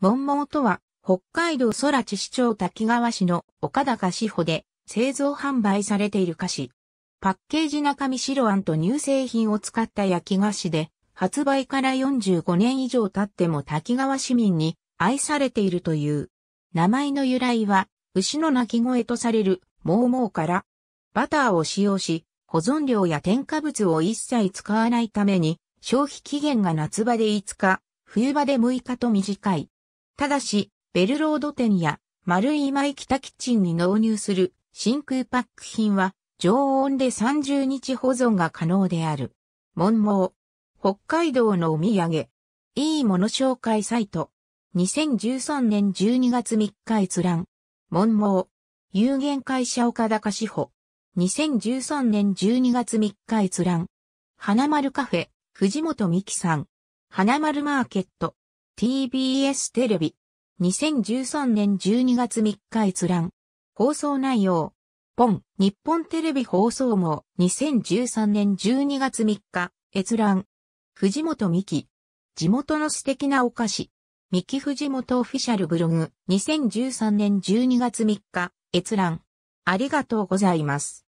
モ毛とは、北海道空知市長滝川市の岡高志保で製造販売されている菓子。パッケージ中身白あんと乳製品を使った焼き菓子で、発売から45年以上経っても滝川市民に愛されているという。名前の由来は、牛の鳴き声とされる、モーモーから、バターを使用し、保存料や添加物を一切使わないために、消費期限が夏場で5日、冬場で6日と短い。ただし、ベルロード店や丸い今井北キッチンに納入する真空パック品は常温で30日保存が可能である。文ー北海道のお土産。いいもの紹介サイト。2013年12月3日閲覧。文ー有限会社岡高志保。2013年12月3日閲覧。花丸カフェ、藤本美希さん。花丸マーケット。TBS テレビ。2013年12月3日閲覧。放送内容。ポン、日本テレビ放送網。2013年12月3日、閲覧。藤本美希。地元の素敵なお菓子。三木藤本オフィシャルブログ。2013年12月3日、閲覧。ありがとうございます。